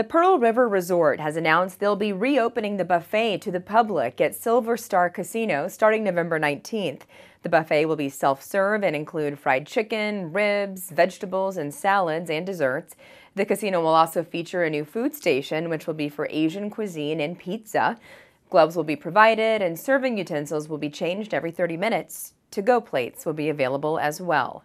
The Pearl River Resort has announced they'll be reopening the buffet to the public at Silver Star Casino starting November 19th. The buffet will be self serve and include fried chicken, ribs, vegetables, and salads and desserts. The casino will also feature a new food station, which will be for Asian cuisine and pizza. Gloves will be provided, and serving utensils will be changed every 30 minutes. To go plates will be available as well.